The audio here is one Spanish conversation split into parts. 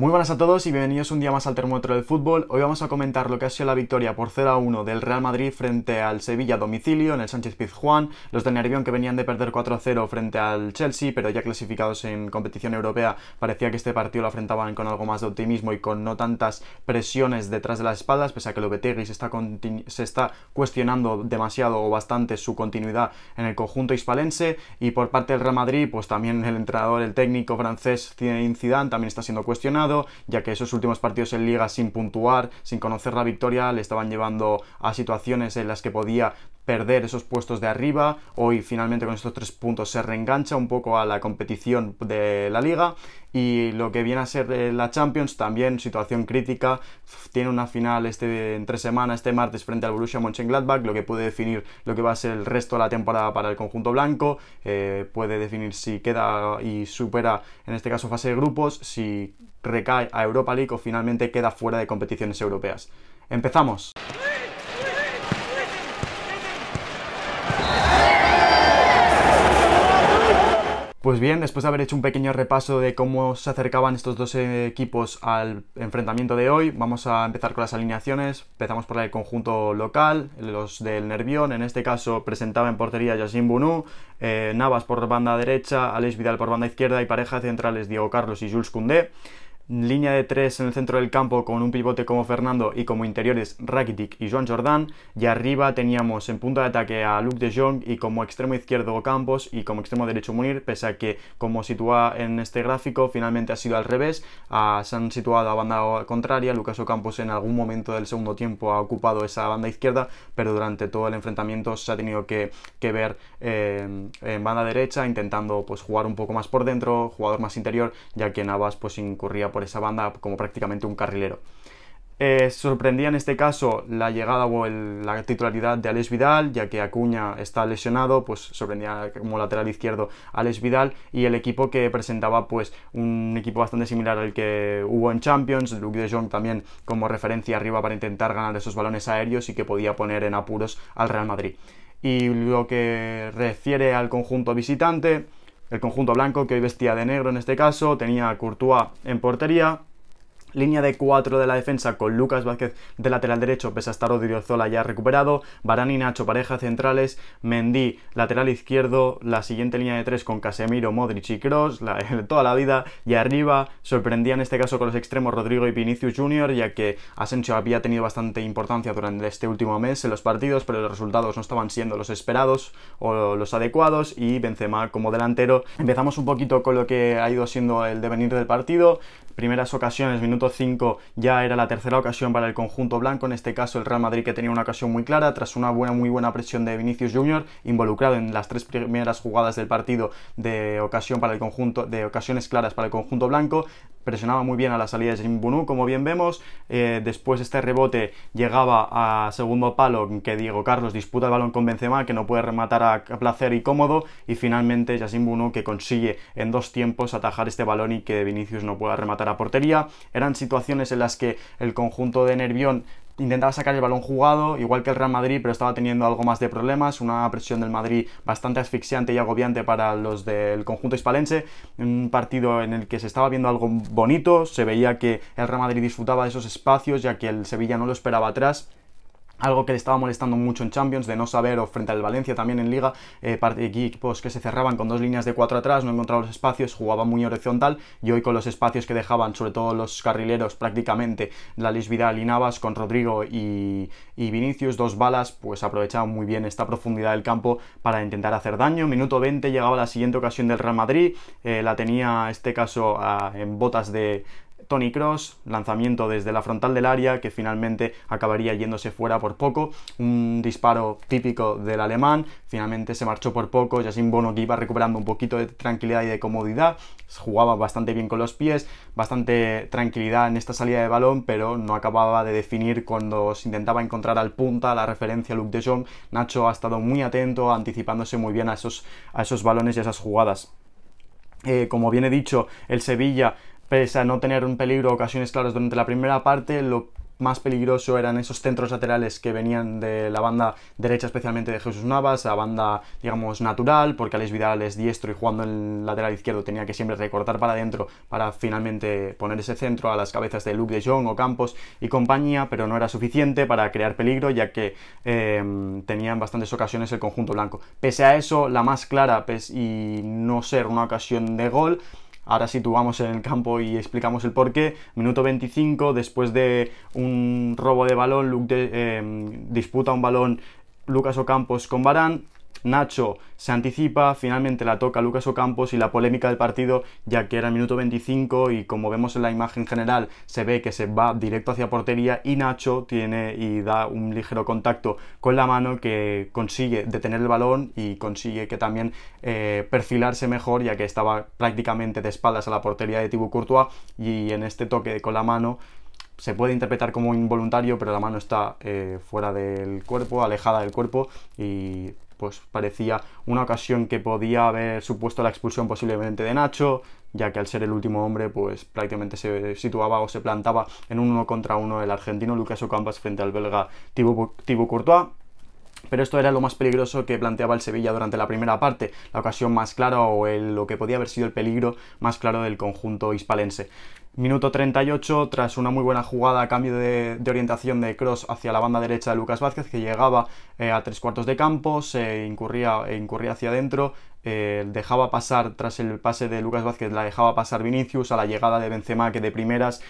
Muy buenas a todos y bienvenidos un día más al termómetro del fútbol. Hoy vamos a comentar lo que ha sido la victoria por 0 a 1 del Real Madrid frente al Sevilla domicilio en el Sánchez Pizjuán, los de Nervión que venían de perder 4 a 0 frente al Chelsea, pero ya clasificados en competición europea, parecía que este partido lo afrentaban con algo más de optimismo y con no tantas presiones detrás de las espaldas, pese a que lo se está, se está cuestionando demasiado o bastante su continuidad en el conjunto hispalense y por parte del Real Madrid, pues también el entrenador, el técnico francés Zinedine Zidane también está siendo cuestionado ya que esos últimos partidos en liga sin puntuar, sin conocer la victoria, le estaban llevando a situaciones en las que podía perder esos puestos de arriba. Hoy finalmente con estos tres puntos se reengancha un poco a la competición de la liga y lo que viene a ser eh, la Champions también situación crítica tiene una final este tres semanas, este martes frente al Borussia Mönchengladbach lo que puede definir lo que va a ser el resto de la temporada para el conjunto blanco eh, puede definir si queda y supera en este caso fase de grupos si recae a Europa League o finalmente queda fuera de competiciones europeas. ¡Empezamos! Pues bien, después de haber hecho un pequeño repaso de cómo se acercaban estos dos equipos al enfrentamiento de hoy, vamos a empezar con las alineaciones. Empezamos por el conjunto local, los del Nervión. En este caso presentaba en portería Yasin Bunú, eh, Navas por banda derecha, Alex Vidal por banda izquierda y pareja centrales Diego Carlos y Jules Koundé línea de tres en el centro del campo con un pivote como Fernando y como interiores Rakitic y Joan Jordan. Y arriba teníamos en punto de ataque a Luc de Jong y como extremo izquierdo Campos y como extremo derecho Munir, pese a que como sitúa en este gráfico finalmente ha sido al revés. Ah, se han situado a banda contraria, Lucas Ocampos en algún momento del segundo tiempo ha ocupado esa banda izquierda, pero durante todo el enfrentamiento se ha tenido que, ver eh, en banda derecha, intentando pues, jugar un poco más por dentro, jugador más interior, ya que Navas pues incurría por pues, por esa banda como prácticamente un carrilero. Eh, sorprendía en este caso la llegada o la titularidad de Alex Vidal, ya que Acuña está lesionado, pues sorprendía como lateral izquierdo Alex Vidal y el equipo que presentaba pues un equipo bastante similar al que hubo en Champions, Luke de Jong también como referencia arriba para intentar ganar esos balones aéreos y que podía poner en apuros al Real Madrid. Y lo que refiere al conjunto visitante, el conjunto blanco que hoy vestía de negro en este caso, tenía Courtois en portería, línea de 4 de la defensa con Lucas Vázquez de lateral derecho, pese a estar Zola ya recuperado, Barán y Nacho pareja centrales, Mendy lateral izquierdo, la siguiente línea de 3 con Casemiro, Modric y Cross, toda la vida, y arriba sorprendía en este caso con los extremos Rodrigo y Vinicius Jr., ya que Asensio había tenido bastante importancia durante este último mes en los partidos, pero los resultados no estaban siendo los esperados o los adecuados, y Benzema como delantero. Empezamos un poquito con lo que ha ido siendo el devenir del partido, primeras ocasiones, minuto 5 ya era la tercera ocasión para el conjunto blanco, en este caso el Real Madrid que tenía una ocasión muy clara tras una buena, muy buena presión de Vinicius Junior, involucrado en las tres primeras jugadas del partido de ocasión para el conjunto de ocasiones claras para el conjunto blanco, presionaba muy bien a la salida de shin-bunu como bien vemos. Eh, después este rebote llegaba a segundo palo, que Diego Carlos disputa el balón con Benzema, que no puede rematar a placer y cómodo, y finalmente Yasin Bunu que consigue en dos tiempos atajar este balón y que Vinicius no pueda rematar a portería. Eran situaciones en las que el conjunto de Nervión intentaba sacar el balón jugado, igual que el Real Madrid, pero estaba teniendo algo más de problemas, una presión del Madrid bastante asfixiante y agobiante para los del conjunto hispalense, un partido en el que se estaba viendo algo bonito, se veía que el Real Madrid disfrutaba de esos espacios, ya que el Sevilla no lo esperaba atrás, algo que le estaba molestando mucho en Champions, de no saber, o frente al Valencia también en Liga, eh, equipos que se cerraban con dos líneas de cuatro atrás, no encontraban los espacios, jugaban muy horizontal, y hoy con los espacios que dejaban, sobre todo los carrileros prácticamente, la Vidal y Navas, con Rodrigo y, Vinicius, dos balas, pues aprovechaban muy bien esta profundidad del campo para intentar hacer daño. Minuto 20 llegaba la siguiente ocasión del Real Madrid, eh, la tenía este caso en botas de, Tony Cross, lanzamiento desde la frontal del área que finalmente acabaría yéndose fuera por poco, un disparo típico del alemán, finalmente se marchó por poco, ...Jasim Bono que iba recuperando un poquito de tranquilidad y de comodidad, jugaba bastante bien con los pies, bastante tranquilidad en esta salida de balón, pero no acababa de definir cuando se intentaba encontrar al punta, la referencia Luke de Jong, Nacho ha estado muy atento, anticipándose muy bien a esos, a esos balones y a esas jugadas. Eh, como bien he dicho, el Sevilla Pese a no tener un peligro ocasiones claras durante la primera parte, lo más peligroso eran esos centros laterales que venían de la banda derecha, especialmente de Jesús Navas, la banda, digamos, natural, porque Alex Vidal es diestro y jugando en el lateral izquierdo tenía que siempre recortar para adentro para finalmente poner ese centro a las cabezas de Luke de Jong o Campos y compañía, pero no era suficiente para crear peligro, ya que em, tenían bastantes ocasiones el conjunto blanco. Pese a eso, la más clara y no ser una ocasión de gol, ahora situamos en el campo y explicamos el porqué. Minuto 25, después de un robo de balón, Luke eh, disputa un balón Lucas Ocampos con Barán Nacho se anticipa, finalmente la toca Lucas Ocampos y la polémica del partido, ya que era el minuto 25 y como vemos en la imagen general, se ve que se va directo hacia portería y Nacho tiene y da un ligero contacto con la mano que consigue detener el balón y consigue que también eh, perfilarse mejor, ya que estaba prácticamente de espaldas a la portería de Thibaut Courtois y en este toque con la mano se puede interpretar como involuntario, pero la mano está eh, fuera del cuerpo, alejada del cuerpo y pues parecía una ocasión que podía haber supuesto la expulsión posiblemente de Nacho, ya que al ser el último hombre, pues prácticamente se situaba o se plantaba en un uno contra uno el argentino Lucas Ocampas frente al belga Thibaut Courtois pero esto era lo más peligroso que planteaba el Sevilla durante la primera parte, la ocasión más clara o lo que podía haber sido el peligro más claro del conjunto hispalense. Minuto 38, tras una muy buena jugada a cambio de, orientación de Cross hacia la banda derecha de Lucas Vázquez, que llegaba eh, a tres cuartos de campo, se incurría, e hacia adentro, eh, dejaba pasar, tras el pase de Lucas Vázquez, la dejaba pasar Vinicius a la llegada de Benzema, que de primeras,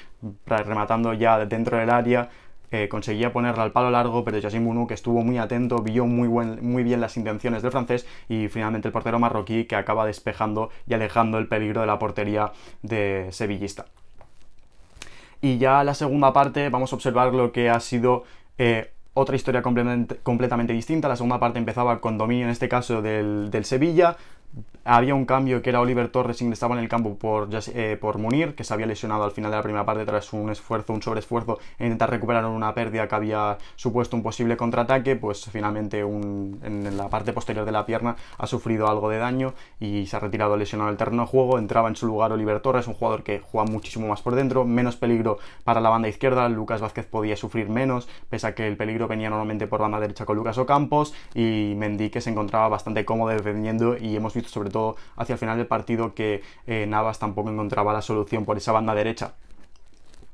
rematando ya dentro del área, eh, conseguía ponerla al palo largo, pero Yasin Munu, que estuvo muy atento, vio muy, buen, muy bien las intenciones del francés y finalmente el portero marroquí que acaba despejando y alejando el peligro de la portería de sevillista. Y ya la segunda parte vamos a observar lo que ha sido eh, otra historia completamente distinta. La segunda parte empezaba con dominio, en este caso, del, del Sevilla, había un cambio que era Oliver Torres ingresaba en el campo por, eh, por Munir, que se había lesionado al final de la primera parte tras un esfuerzo, un sobreesfuerzo en intentar recuperar una pérdida que había supuesto un posible contraataque, pues finalmente un, en la parte posterior de la pierna ha sufrido algo de daño y se ha retirado lesionado del terreno de juego, entraba en su lugar Oliver Torres, un jugador que juega muchísimo más por dentro, menos peligro para la banda izquierda, Lucas Vázquez podía sufrir menos, pese a que el peligro venía normalmente por banda derecha con Lucas Ocampos y Mendy que se encontraba bastante cómodo defendiendo y hemos sobre todo hacia el final del partido que eh, Navas tampoco encontraba la solución por esa banda derecha.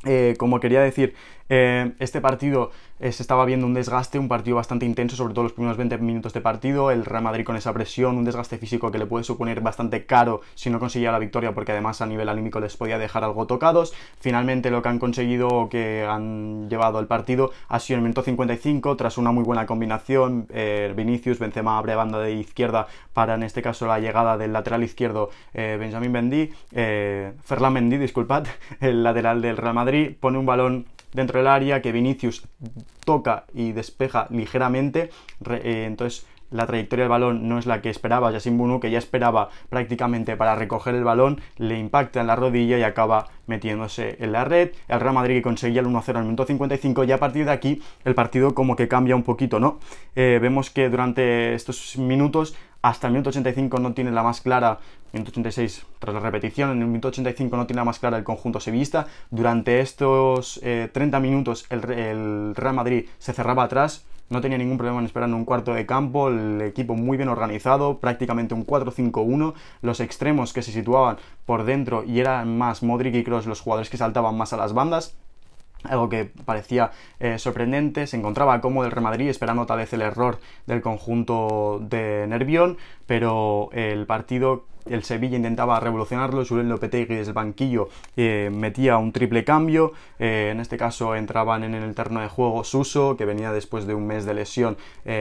Eh, como quería decir, eh, este partido eh, se estaba viendo un desgaste, un partido bastante intenso, sobre todo los primeros 20 minutos de partido. El Real Madrid con esa presión, un desgaste físico que le puede suponer bastante caro si no conseguía la victoria, porque además a nivel anímico les podía dejar algo tocados. Finalmente lo que han conseguido o que han llevado el partido ha sido el minuto 55, tras una muy buena combinación. Eh, Vinicius, Benzema abre banda de izquierda para en este caso la llegada del lateral izquierdo Benjamín Mendy, Ferland Mendy, disculpad, el lateral del Real Madrid, pone un balón dentro del área que Vinicius toca y despeja ligeramente. Eh, entonces la trayectoria del balón no es la que esperaba. Yassin Bunu, que ya esperaba prácticamente para recoger el balón, le impacta en la rodilla y acaba metiéndose en la red. El Real Madrid que conseguía el 1-0 en el minuto 55 y a partir de aquí el partido como que cambia un poquito, ¿no? Eh, vemos que durante estos minutos hasta el minuto 85 no tiene la más clara, minuto 86 tras la repetición, en el minuto 85 no tiene la más clara el conjunto sevillista. Durante estos 30 eh, minutos el Real Madrid se cerraba atrás, no tenía ningún problema en esperar un cuarto de campo, el equipo muy bien organizado, prácticamente un 4-5-1, los extremos que se situaban por dentro y eran más Modric y Cross los jugadores que saltaban más a las bandas algo que parecía eh, sorprendente, se encontraba cómodo el Real Madrid esperando tal vez el error del conjunto de Nervión, pero el partido el Sevilla intentaba revolucionarlo, Julen Lopetegui desde el banquillo eh, metía un triple cambio, eh, en este caso entraban en el terreno de juego Suso, que venía después de un mes de lesión,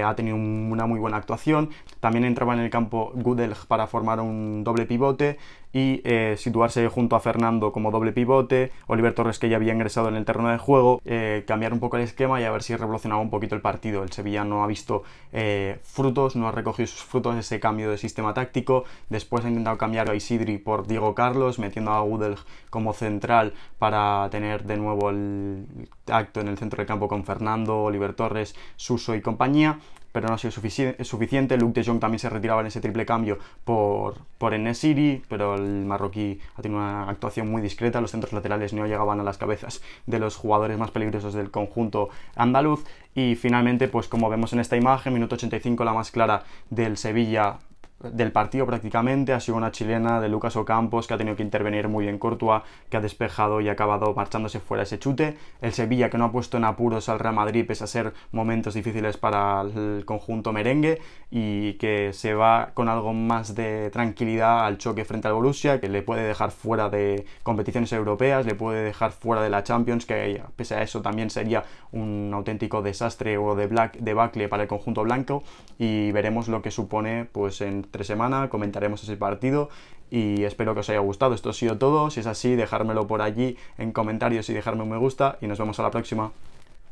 ha tenido una muy buena actuación, también entraba en el campo Gudelj para formar un doble pivote, y eh, situarse junto a Fernando como doble pivote, Oliver Torres que ya había ingresado en el terreno de juego, eh, cambiar un poco el esquema y a ver si revolucionaba un poquito el partido. El Sevilla no ha visto eh, frutos, no ha recogido sus frutos ese cambio de sistema táctico, después ha intentado cambiar a Isidri por Diego Carlos, metiendo a Gudel como central para tener de nuevo el acto en el centro del campo con Fernando, Oliver Torres, Suso y compañía, pero no ha sido suficiente. Luke de Jong también se retiraba en ese triple cambio por, por City, pero el marroquí ha tenido una actuación muy discreta. Los centros laterales no llegaban a las cabezas de los jugadores más peligrosos del conjunto andaluz. Y finalmente, pues como vemos en esta imagen, minuto 85, la más clara del Sevilla del partido prácticamente ha sido una chilena de Lucas Ocampos que ha tenido que intervenir muy bien Courtois, que ha despejado y ha acabado marchándose fuera ese chute. El Sevilla que no ha puesto en apuros al Real Madrid pese a ser momentos difíciles para el conjunto merengue y que se va con algo más de tranquilidad al choque frente al Borussia, que le puede dejar fuera de competiciones europeas, le puede dejar fuera de la Champions, que pese a eso también sería un auténtico desastre o de black, debacle para el conjunto blanco y veremos lo que supone pues en semana, comentaremos ese partido y espero que os haya gustado. Esto ha sido todo, si es así dejármelo por allí en comentarios y dejarme un me gusta y nos vemos a la próxima.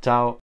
Chao.